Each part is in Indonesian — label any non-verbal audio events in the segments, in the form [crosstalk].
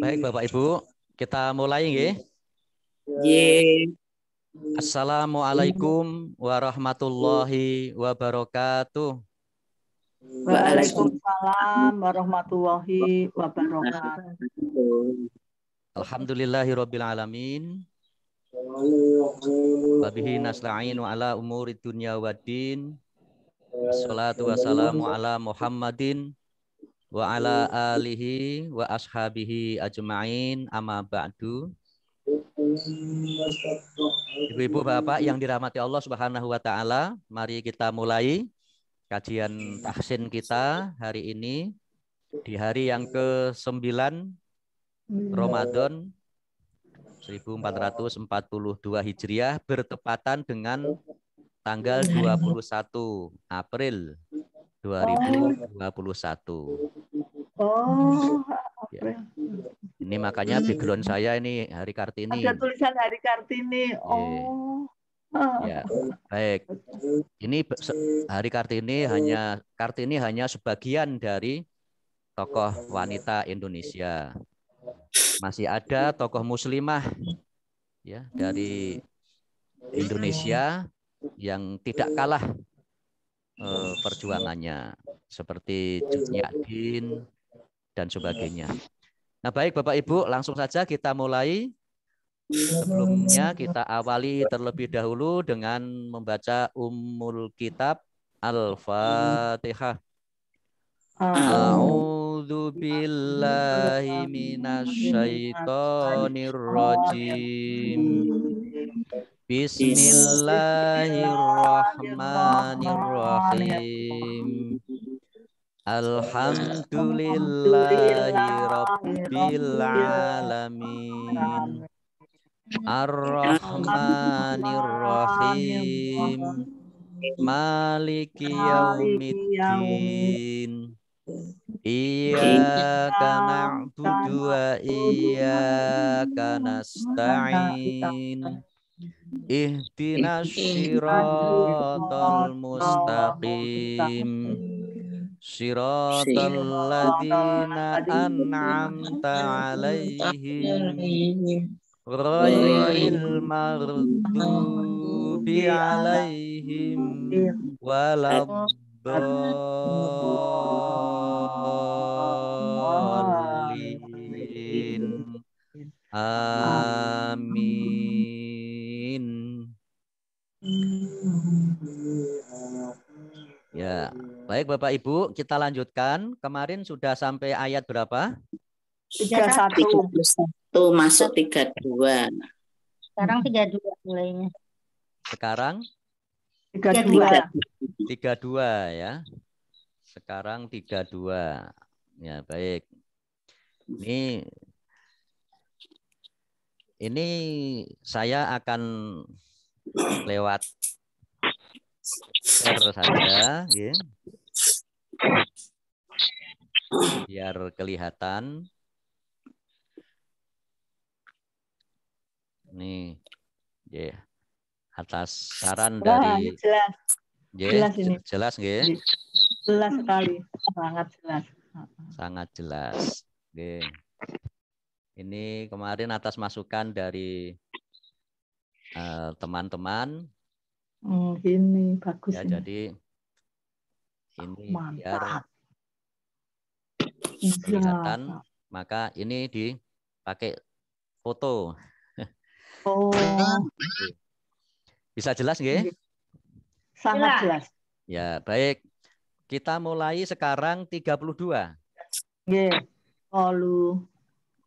Baik Bapak Ibu, kita mulai nggih. Yeah. Assalamualaikum warahmatullahi wabarakatuh. Waalaikumsalam warahmatullahi wabarakatuh. Alhamdulillahirabbil alamin. Wabihi nasta'in wa ala umuri dunya waddin. Wassalatu wassalamu ala Muhammadin wa ala alihi wa ashabihi ajma'in amma ba'du. Ibu-ibu Bapak yang dirahmati Allah Subhanahu wa taala, mari kita mulai kajian tahsin kita hari ini di hari yang ke-9 Ramadan 1442 Hijriah bertepatan dengan tanggal 21 April 2021. Oh. Hmm. Ya. Ini makanya hmm. background saya ini Hari Kartini. Ada tulisan Hari Kartini. Iya. Oh. Ah. Ya. Baik. Ini Hari Kartini hanya Kartini hanya sebagian dari tokoh wanita Indonesia. Masih ada tokoh muslimah ya dari Indonesia yang tidak kalah eh, perjuangannya seperti Juniadin, dan iya. sebagainya. Nah, baik Bapak Ibu, iya. langsung saja kita mulai. Iya, Sebelumnya kita awali terlebih dahulu dengan membaca Ummul Kitab Al-Fatihah. A'udzu billahi minasyaitonir Bismillahirrahmanirrahim alamin ar rahim Maliki yaumiddin Iyyaka na'budu wa iyyaka nasta'in Ihdinash siratal mustaqim Shiratal ladina an'amta alaihim Ghairil maghdubi alaihim Walabdallin Amin Ya Baik Bapak Ibu, kita lanjutkan. Kemarin sudah sampai ayat berapa? 31. 31 masuk 32. Sekarang 32 mulainya. Sekarang 32. 32 ya. Sekarang 32. Ya, baik. Ini ini saya akan lewat share saja ya. biar kelihatan nih ya yeah. atas saran Wah, dari jelas yeah, jelas ini jelas yeah. jelas sekali sangat jelas sangat jelas yeah. ini kemarin atas masukan dari eh, teman-teman uh, teman -teman Hmm, oh, ini bagus. Ya, ini. jadi ini Mantap. biar iya. kelihatan, ya. maka ini dipakai foto. Oh. Bisa jelas nggih? Iya. Sangat jelas. Ya, baik. Kita mulai sekarang 32. Nggih. Lalu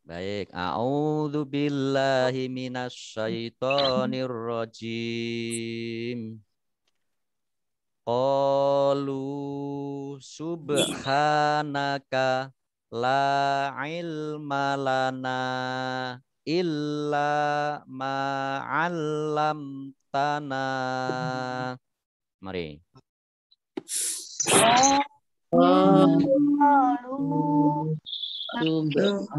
Baik, a'udzu billahi minasyaitonir rajim. Qalu subhanaka la ilma lana illa ma 'allamtana. Mari. Oh. Innaka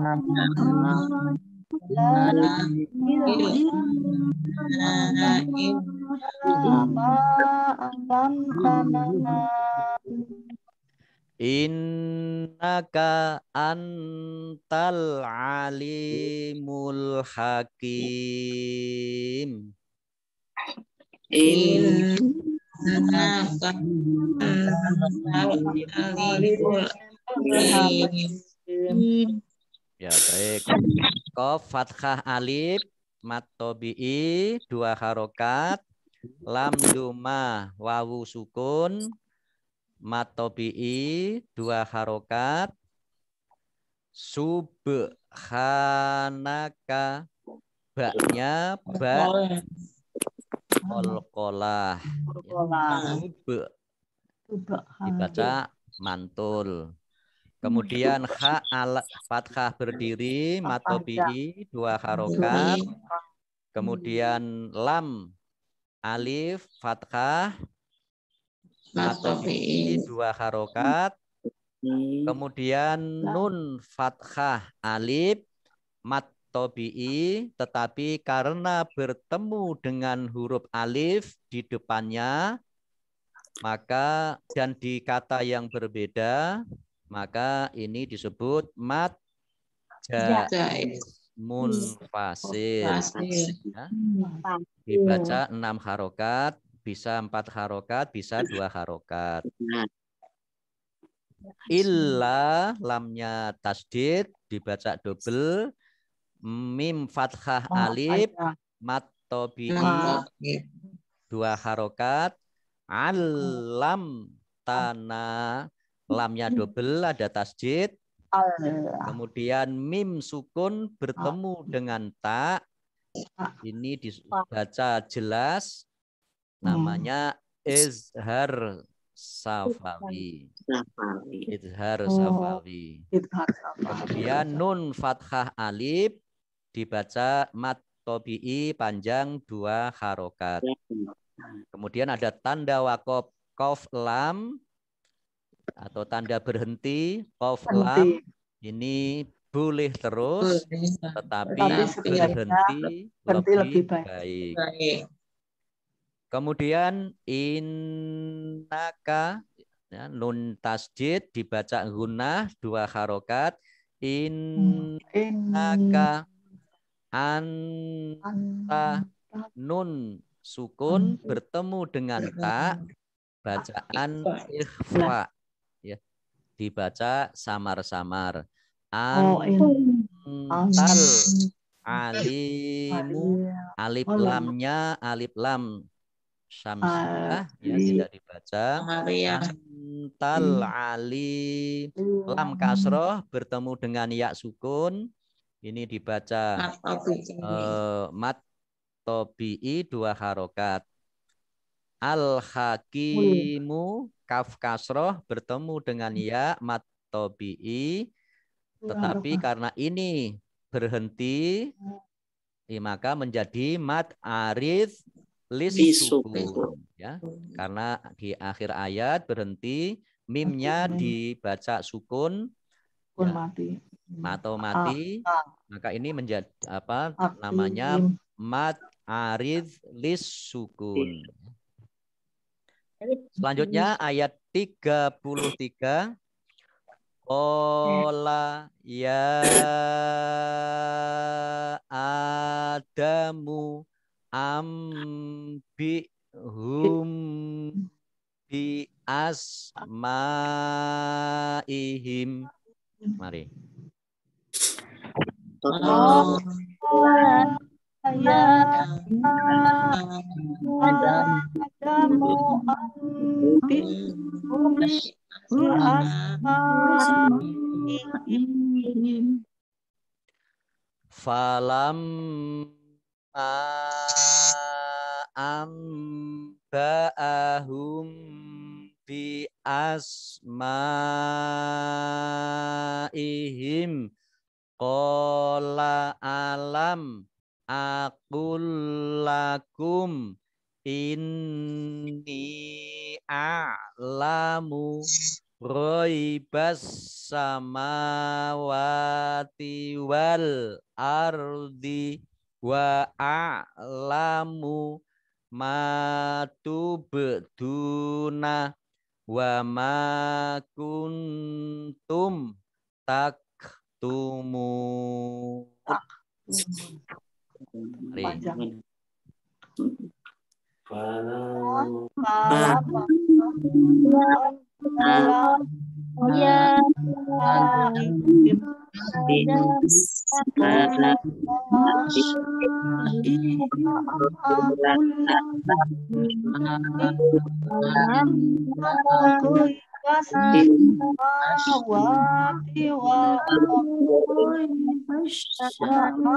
antal alimul hakim Innaka antal alimul hakim Ya baik. Kof fathah alif mat tobi'i dua harokat lam duma wawu sukun mat tobi'i dua harokat subhanaka baknya bak kolkolah. Ya. Subh. Dibaca mantul. Kemudian iya. ha al fathah berdiri matobi dua harokat. Iya. Kemudian lam alif fathah matobi dua harokat. Kemudian nun fathah alif matobi tetapi karena bertemu dengan huruf alif di depannya maka dan di kata yang berbeda maka ini disebut mat jais munfasil. Ya. Dibaca enam harokat, bisa empat harokat, bisa dua harokat. Illa lamnya tasdid dibaca double mim fathah oh, alif mat tobi dua harokat alam tanah Lamnya double ada tasjid. Kemudian mim sukun bertemu ah. dengan tak, ah. Ini dibaca jelas. Hmm. Namanya izhar oh. Safawi. Izhar Safawi. Kemudian nun fathah alif dibaca mat tobi'i panjang dua harokat. Ya, Kemudian ada tanda wakof kof lam atau tanda berhenti koflam lam ini boleh terus boleh. tetapi, tetapi berhenti, berhenti lebih, lebih baik. baik. Kemudian inaka ya, nun tasjid dibaca guna dua harokat inaka anta nun sukun bertemu dengan ta bacaan ikhfa dibaca samar-samar. Oh, iya. Antal alimu alif oh, iya. lamnya alif lam syamsiah ya tidak dibaca. Antal ali lam kasroh bertemu dengan yak sukun ini dibaca uh, mat tobi'i dua harokat Al-Hakimu kaf kasroh bertemu dengan hmm. ya mat ya Tetapi karena ini berhenti, maka menjadi mat arif lisukun. Ya, karena di akhir ayat berhenti, mimnya dibaca sukun. Pun ya, mati. Ah, ah. maka ini menjadi apa namanya mat arif lis sukun Selanjutnya hmm. ayat 33. Ola ya adamu ambi hum bi asmaihim. Mari. Oh. Adamu anti bumi Falam amba'ahum bi asma'ihim qala alam Akulakum ini a'lamu Roibas samawati wal ardi wa a'lamu ma wa ma kuntum taktumun. Panjang. Wow. Hmm.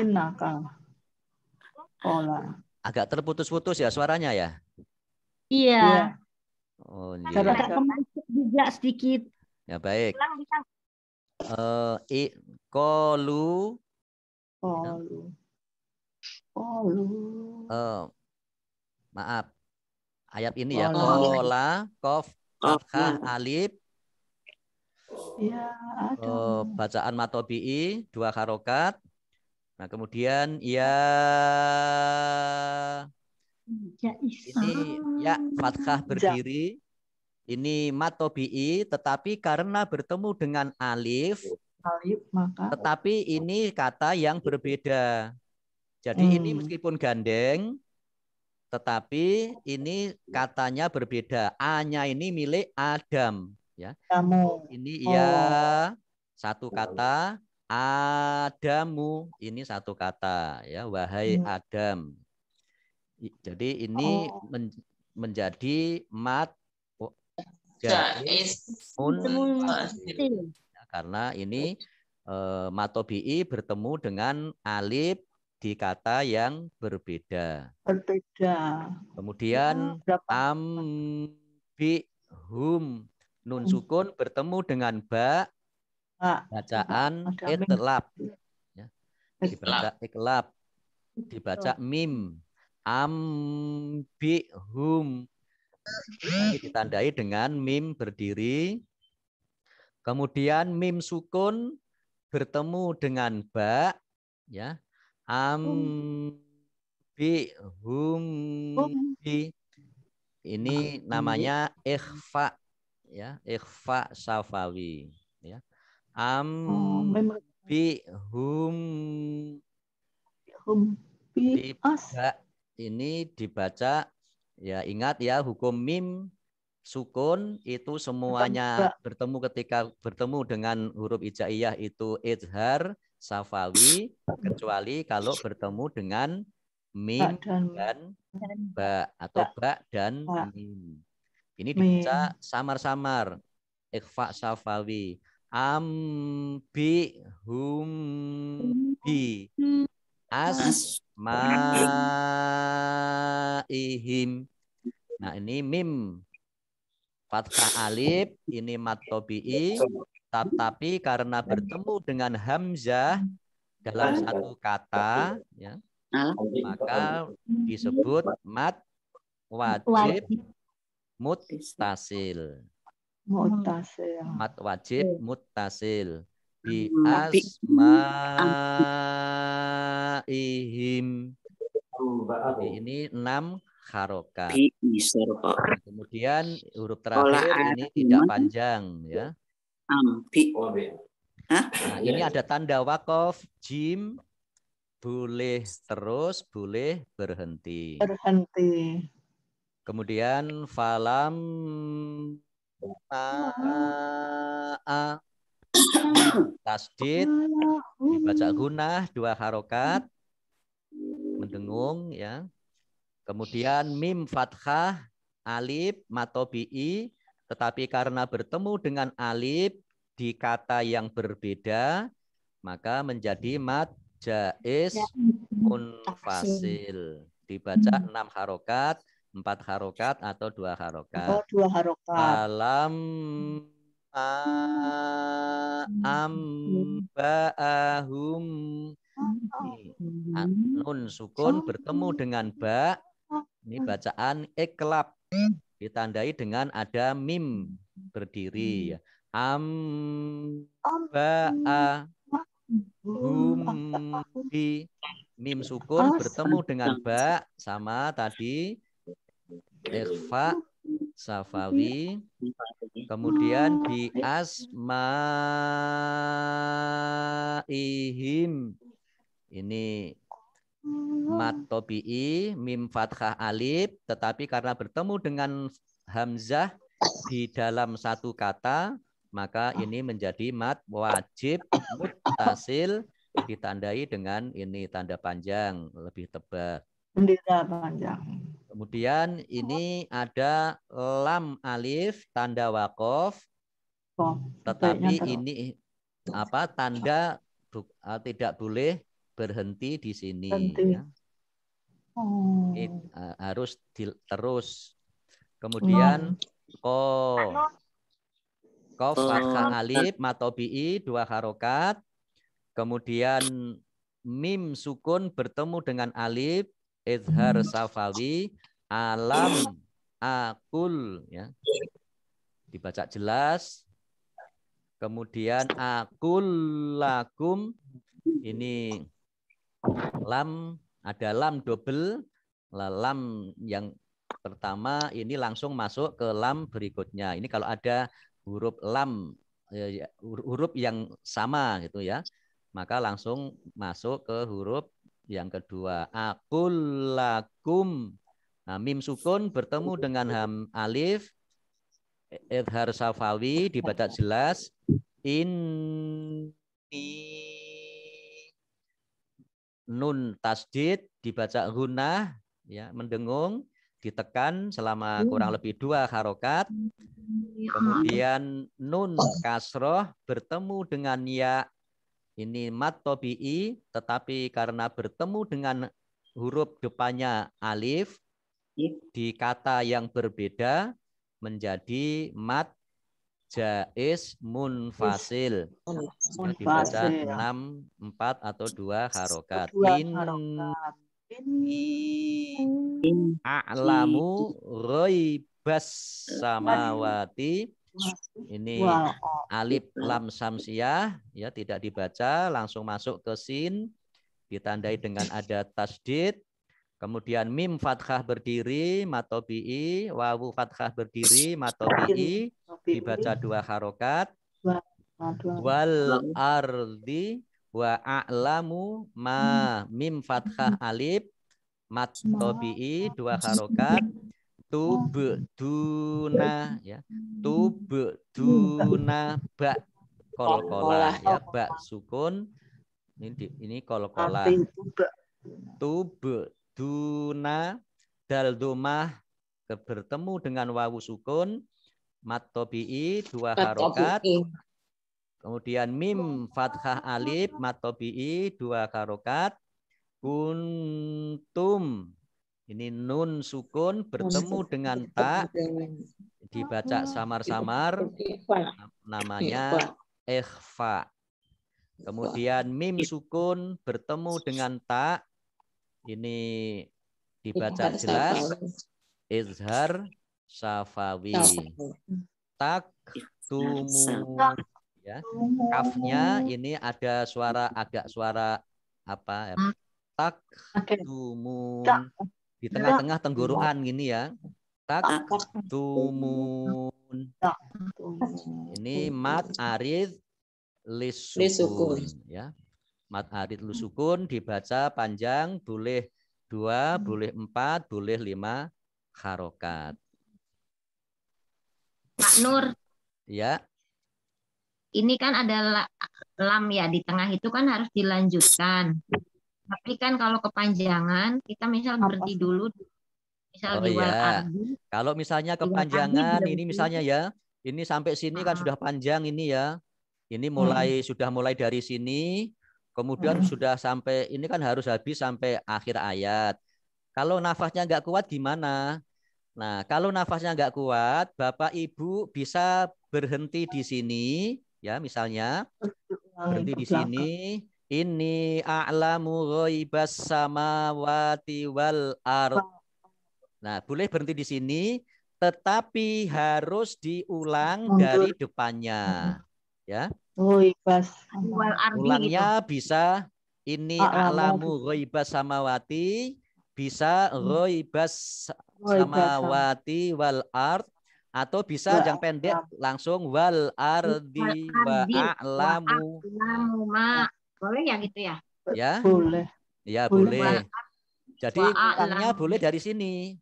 Innaka kola. Agak terputus-putus ya suaranya ya? Iya. iya. Oh, iya. juga sedikit. Ya baik. Uh, kolu. Kolu. Kolu. Uh, maaf. Ayat ini ya. Kola, kof, fathah, alif, Ya, Oh, bacaan matobi'i dua harokat. Nah, kemudian ya ya isa. Ini ya fathah ya. berdiri. Ini matobi'i tetapi karena bertemu dengan alif alif maka tetapi ini kata yang berbeda. Jadi hmm. ini meskipun gandeng tetapi ini katanya berbeda. A-nya ini milik Adam ya. Kamu. Ini oh. ya satu kata Adamu ini satu kata ya wahai hmm. Adam. Jadi ini oh. men menjadi mat oh, ya, karena ini eh, matobi bertemu dengan alif di kata yang berbeda. Berbeda. Kemudian ambihum. hum Nun hmm. sukun bertemu dengan ba bacaan itlab. Ya. Dibaca iklab. Dibaca mim. Ambihum. Ini ditandai dengan mim berdiri. Kemudian mim sukun bertemu dengan ba ya. Ambihum bi. Ini namanya ikhfa ya ikhfa safawi ya am oh, bi hum hum bi as ini dibaca ya ingat ya hukum mim sukun itu semuanya bertemu ketika bertemu dengan huruf ijaiyah itu idhar safawi kecuali kalau bertemu dengan mim dan ba atau ba dan mim ini dibaca samar-samar. Ikhfa safawi. Ambi hum bi Ihim. Nah ini mim fathah alif ini mat tobi'i tetapi karena bertemu dengan hamzah dalam satu kata ya maka disebut mat wajib Mutasil, mu'tasil, Mat wajib hmm. mutasil. Hmm. bi asmaihim. ihim. ini enam haroka. Nah, kemudian huruf terakhir ini tidak panjang ya. Oh, nah, ini ada tanda wakof jim boleh terus boleh berhenti. Berhenti. Kemudian falam a tasdid dibaca gunah dua harokat mendengung ya. Kemudian mim fathah alif matobi'i tetapi karena bertemu dengan alif di kata yang berbeda maka menjadi mat jais munfasil dibaca hmm. enam harokat empat harokat atau dua harokat. Oh, dua harokat. Alam ba'ahum. nun sukun bertemu dengan ba ini bacaan iklab ditandai dengan ada mim berdiri amba'ahum bi mim sukun ah, bertemu dengan ba sama tadi Irfa, Safawi, kemudian bi asma'ihim. Ini mat tobi'i mim fathah alif tetapi karena bertemu dengan hamzah di dalam satu kata maka ini menjadi mat wajib mutasil ditandai dengan ini tanda panjang lebih tebal. Tanda panjang. Kemudian ini oh. ada lam alif tanda wakof, oh, tetapi ini apa tanda eh, tidak boleh berhenti di sini. Berhenti. Ya. Oh. Eh, harus di, terus. Kemudian oh. ko. Kof fathah alif matobi'i dua harokat. Kemudian mim sukun bertemu dengan alif idhar Safawi alam akul ya. Dibaca jelas. Kemudian akul lakum ini lam ada lam double lam yang pertama ini langsung masuk ke lam berikutnya. Ini kalau ada huruf lam ya, ya, huruf yang sama gitu ya, maka langsung masuk ke huruf yang kedua, akul lakum. Nah, mim sukun bertemu dengan ham alif. Idhar safawi dibaca jelas. Inni nun tasdid dibaca gunah ya mendengung ditekan selama kurang lebih dua harokat hmm. kemudian nun kasroh bertemu dengan ya ini mat tobi'i, tetapi karena bertemu dengan huruf depannya alif iya. di kata yang berbeda menjadi mat jais munfasil. Dibaca 6, 4 atau 2 harokat. In a'lamu roibas iya. samawati ini alif lam samsiah ya tidak dibaca, langsung masuk ke sin ditandai dengan ada tasdid. Kemudian mim fathah berdiri, matobi'i, wawu fathah berdiri, matobi'i, dibaca dua harokat. Wal ardi wa a'lamu ma hmm. mim fathah alif, matobi'i, dua harokat duna ya duna bak kolkola ya bak sukun ini di, ini kolkola dal domah bertemu dengan wawu sukun matobi'i dua harokat kemudian mim fathah alif matobi'i dua harokat kuntum ini nun sukun bertemu dengan tak dibaca samar-samar namanya ikhfa. Kemudian mim sukun bertemu dengan tak ini dibaca jelas izhar safawi. Tak tumu ya. Kafnya ini ada suara agak suara apa ya? Hmm. Tak tumu. Di iya. tengah-tengah tenggorokan gini ya. Tak ah, tumun. Ini mat arid lisukun. lisukun. Ya. Mat arid lisukun dibaca panjang boleh dua, hmm. boleh empat, boleh lima harokat. Pak Nur. Ya. Ini kan ada lam ya di tengah itu kan harus dilanjutkan. Tapi kan kalau kepanjangan, kita misal berhenti dulu, misal oh, iya. Kalau misalnya kepanjangan, ini misalnya ya, ini sampai sini kan ah. sudah panjang ini ya. Ini hmm. mulai hmm. sudah mulai dari sini, kemudian hmm. sudah sampai ini kan harus habis sampai akhir ayat. Kalau nafasnya nggak kuat gimana? Nah, kalau nafasnya nggak kuat, Bapak Ibu bisa berhenti di sini, ya misalnya eh, berhenti di sini. Inni a'lamu ghaibas samawati wal ard. Nah, boleh berhenti di sini tetapi harus diulang Mundur. dari depannya. Ya. Ghaibas. Gitu. Ulangnya bisa ini alamu ghaibas samawati bisa mm. ghaibas samawati wal ard atau bisa yang pendek langsung wal ardi wa a'lamu ma boleh ya gitu ya? Ya. Boleh. Ya boleh. boleh. Jadi kurangnya ah, boleh dari sini.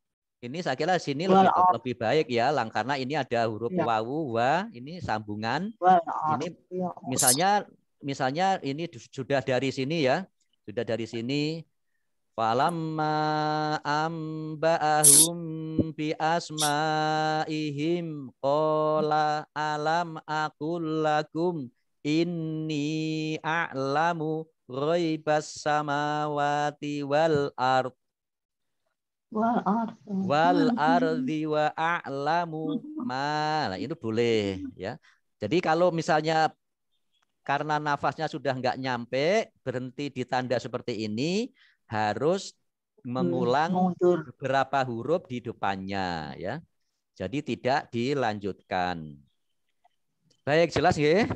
Ini saya kira sini lebih, ah. lebih baik ya, lang karena ini ada huruf ya. wawu, wa, ini sambungan. Ah. ini ya, misalnya misalnya ini sudah dari sini ya, sudah dari sini. Falamma amba'ahum bi asma'ihim qala alam akul lakum Inni a'lamu ghaibas samawati wal ard. Wal ard. Wal hmm. ardi wa a'lamu ma. Nah, itu boleh ya. Jadi kalau misalnya karena nafasnya sudah nggak nyampe, berhenti di tanda seperti ini, harus mengulang hmm, Mundur. beberapa huruf di depannya ya. Jadi tidak dilanjutkan. Baik, jelas nggih?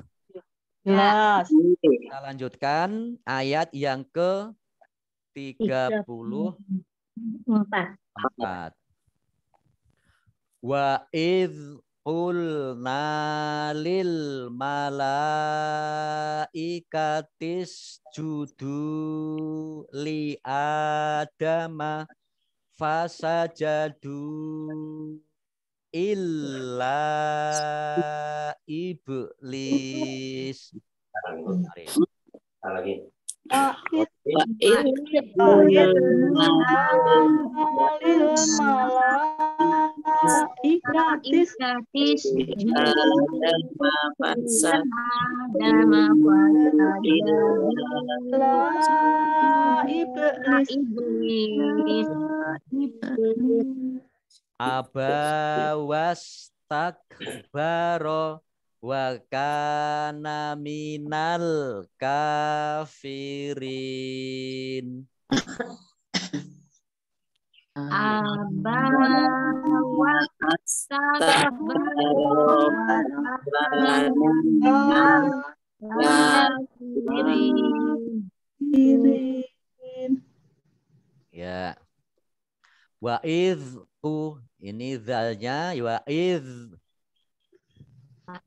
Jelas. Kita lanjutkan ayat yang ke 34. Wa idh qulna lil malaikatis judu li adama fasajadu illa iblis. Lagi. Iblis abawastakbaro wa kana minal kafirin abawastakbaro wa kana minal kafirin ya wa idh tu ini zalnya wa iz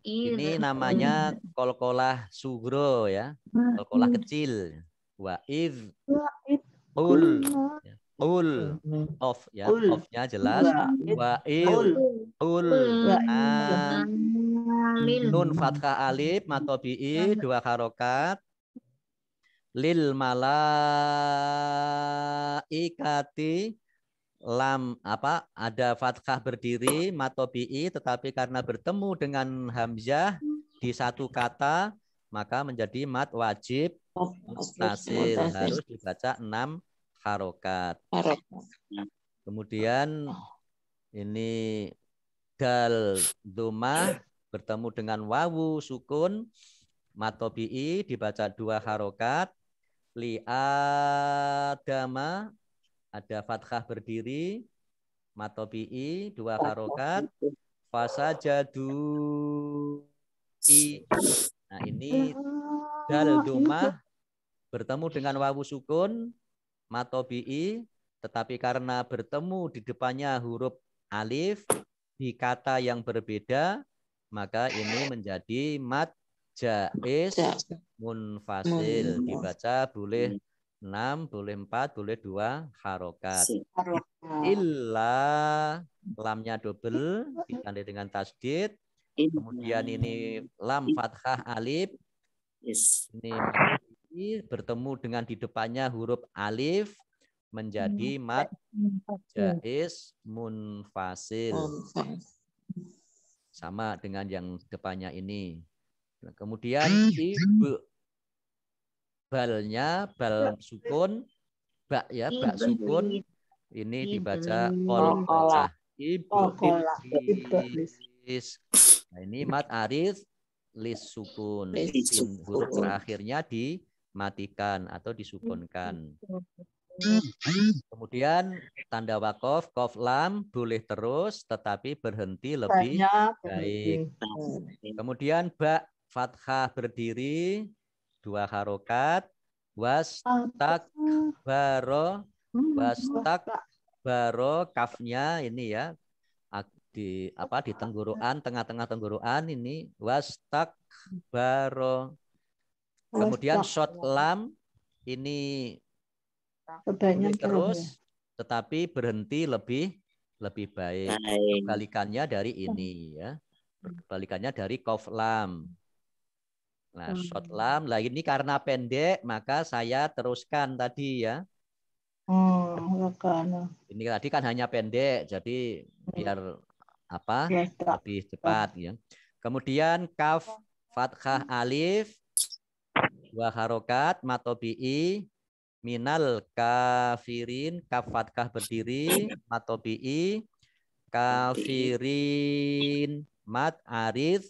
ini namanya kolkolah sugro ya kolkolah hmm. kecil wa iz ul ul hmm. of ya ofnya jelas wa iz ul nun fathah alif matobi'i dua harokat lil malaikati lam apa ada fathah berdiri matobi'i tetapi karena bertemu dengan hamzah di satu kata maka menjadi mat wajib mustasil harus dibaca enam harokat. Kemudian ini dal duma bertemu dengan wawu sukun matobi'i dibaca dua harokat li adama ada fathah berdiri, matobi'i, dua harokat, fasa jadu i. Nah ini dal domah iya. bertemu dengan wawu sukun matobi'i, tetapi karena bertemu di depannya huruf alif di kata yang berbeda, maka ini menjadi mat jais munfasil dibaca boleh hmm. 6 boleh 4 boleh 2 harokat. Illa lamnya double ditandai dengan tasdid. Iya. Kemudian ini lam iya. fathah alif. Ini bertemu dengan di depannya huruf alif menjadi iya. mat jais munfasil. Sama dengan yang depannya ini. Kemudian hmm. ibu balnya bal iya. sukun bak ya iya, bak iya, sukun ini dibaca kol nah ini mat arif lis sukun huruf terakhirnya dimatikan atau disukunkan Kemudian tanda wakof, kof lam boleh terus tetapi berhenti lebih Banyak. baik. Kemudian bak fathah berdiri, dua harokat was tak baro hmm, was tak baro kafnya ini ya di apa di tenggorokan tengah-tengah tenggorokan ini was tak baro kemudian shot lam ini Kebanyakan terus ya. tetapi berhenti lebih lebih baik kebalikannya dari iya. ini ya kebalikannya dari kof lam Nah, hmm. short lam. Lah ini karena pendek, maka saya teruskan tadi ya. Hmm, ini tadi kan hanya pendek, jadi hmm. biar apa? Ya, lebih cepat ya. Kemudian kaf fathah alif dua harokat matobi'i minal kafirin kaf fathah berdiri matobi'i kafirin mat arif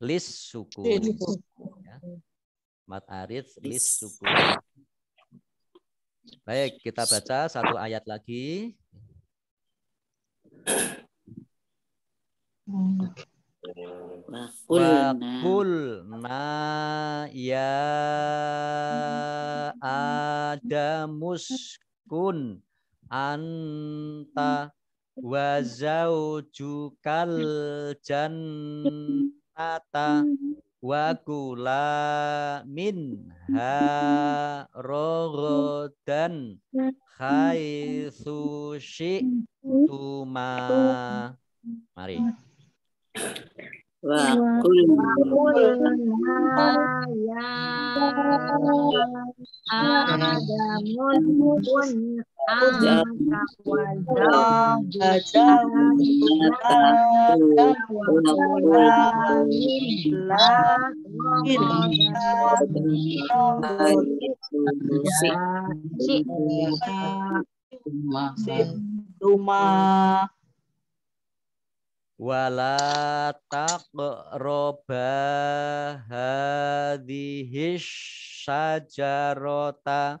lis suku ya. Hmm. Mat arid lis suku. Baik, kita baca satu ayat lagi. na ya Adamus kun anta wazau jukal jannata wa kula ha rogodan sushi tuma mari wa kulna ya adamun rumah wala taqroba hadhihi syajarata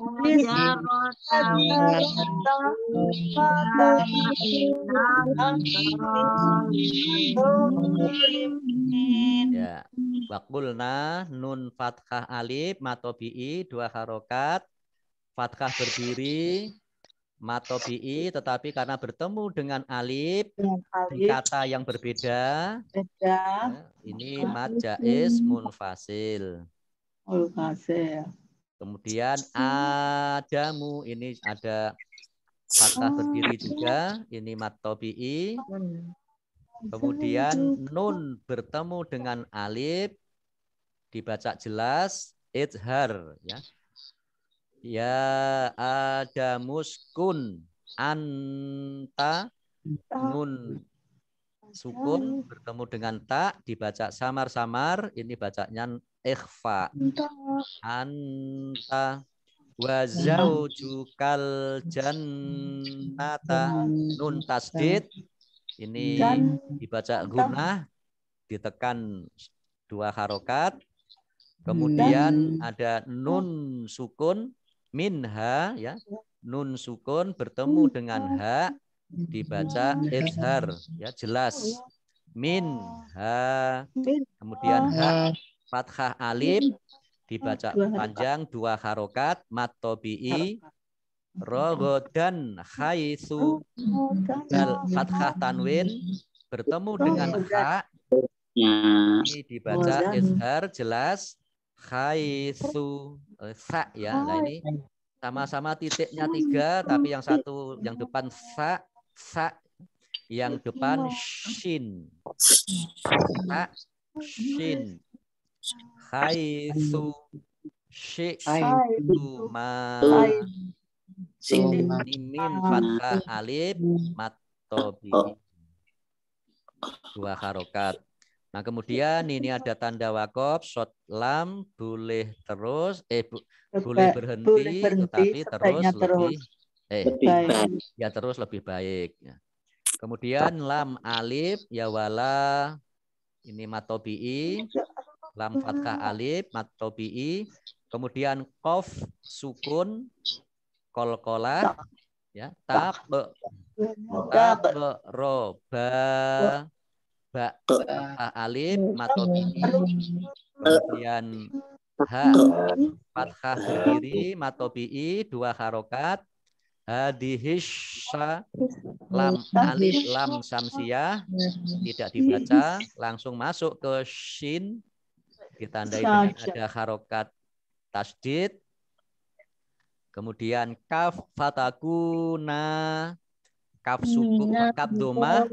Ya. Wakulna nun fathah alif matobi'i dua harokat. Fathah berdiri matobi'i tetapi karena bertemu dengan alif kata yang berbeda. ya, ini mad munfasil. Munfasil. Kemudian hmm. adamu ini ada kata berdiri hmm. juga, ini matobi'i. Hmm. Kemudian nun bertemu dengan alif dibaca jelas idhar ya. Ya ada muskun anta nun sukun bertemu dengan tak dibaca samar-samar ini bacanya ikhfa anta wa zaujukal jannata nun tasdid ini dibaca guna ditekan dua harokat kemudian ada nun sukun minha ya nun sukun bertemu dengan ha dibaca ishar ya jelas oh, ya. minha kemudian ha fathah alif dibaca panjang dua harokat mat tobi'i rogodan khaisu dal fathah tanwin bertemu dengan ha ya. ini dibaca ishar jelas khaisu eh, sa ya nah ini sama-sama titiknya tiga tapi yang satu yang depan sa sa yang depan shin sa shin Haisu syi'tu ma Mimin fathah alif matobi dua harokat. Nah kemudian ini ada tanda wakop, shot lam boleh terus, eh bu, boleh, berhenti, boleh berhenti, tetapi terus lebih, eh baik. ya terus lebih baik. Ya. Kemudian lam alif ya wala ini matobi lam fathah alif mat tobi'i kemudian kof sukun kola ya tak be roba ba alif mat tobi'i kemudian ha fathah berdiri mat tobi'i dua harokat hadihisha lam alif lam samsiah tidak dibaca langsung masuk ke shin ditandai dengan ada harokat tasdid. Kemudian kaf fatakuna kaf hmm, suku ya, kaf doma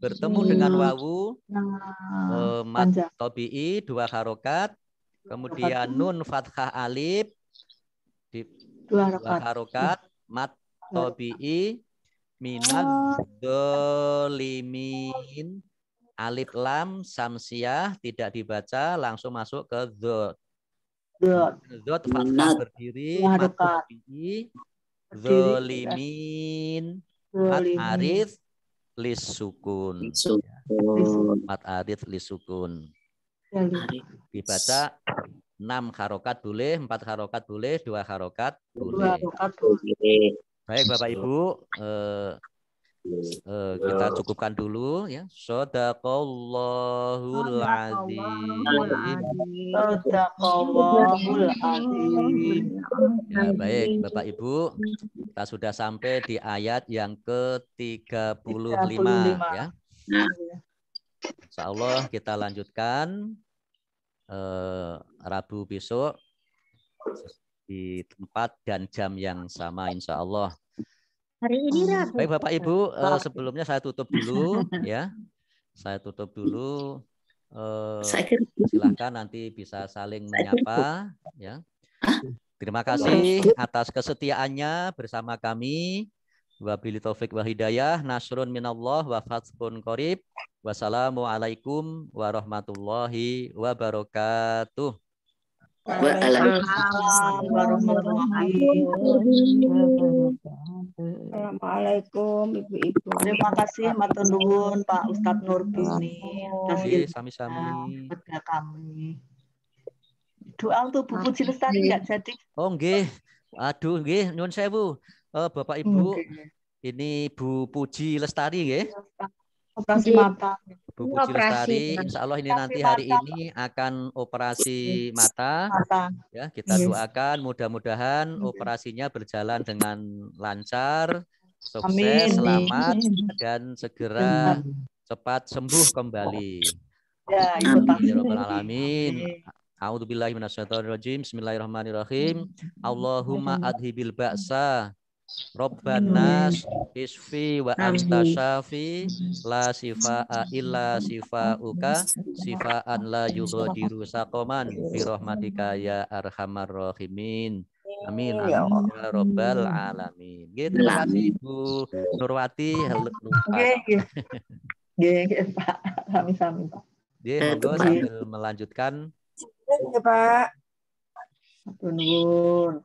bertemu iya. dengan wawu nah, eh, mat tobi'i dua harokat. Kemudian nun fathah alif di, dua harokat mat tobi'i minat dolimin ah alif lam samsiah tidak dibaca langsung masuk ke zot zot fathah berdiri madhub ya. zolimin mat arif sukun ya. Mat arif sukun ya, Dibaca enam harokat boleh, empat harokat boleh, dua harokat boleh. Baik Bapak Ibu, eh, Eh, iya. kita cukupkan dulu ya. Sadaqallahul azim. Sadaqallahul azim. Ya, baik Bapak Ibu, kita sudah sampai di ayat yang ke-35 ya. Insya Allah kita lanjutkan eh, Rabu besok di tempat dan jam yang sama insya Allah hari ini hmm, Rat. Baik Bapak Ibu, uh, sebelumnya saya tutup dulu [laughs] ya. Saya tutup dulu. Eh, uh, silahkan nanti bisa saling menyapa ya. Ah. Terima iya, kasih iya. atas kesetiaannya bersama kami. Wabili taufik wa hidayah, nasrun minallah wa fathun qorib. Wassalamualaikum warahmatullahi wabarakatuh warahmatullahi Assalamualaikum ibu-ibu. Terima kasih matur nuwun Pak Ustadz Nurbini. Kasih iya, sami-sami. Kepada kami. Doa untuk Bu Puji Lestari enggak jadi. Oh nggih. Aduh nggih nyuwun sewu. Uh, Bapak Ibu, ini Bu Puji Lestari nggih. Operasi mata. Bu Puji Lestari, kan. insya Allah ini nanti hari ini akan operasi mata. Ya, kita doakan mudah-mudahan operasinya berjalan dengan lancar, sukses, selamat, dan segera cepat sembuh kembali. Ya, Amin. Ya A'udzubillahi minasyaitonirrajim. Bismillahirrahmanirrahim. Allahumma adhibil ba'sa Robbanas isfi wa anta syafi la sifaa illa sifa sifaa'an la yughadiru saqoman bi rahmatika ya arhamar rahimin. Amin. Amin. Ya, ya Robbal alamin. Gitu, terima nah. kasih Bu Nurwati. Halo, Nggih, nggih. Pak. Sami-sami, Pak. Nggih, monggo sambil melanjutkan. Nggih, Pak. Matur nuwun.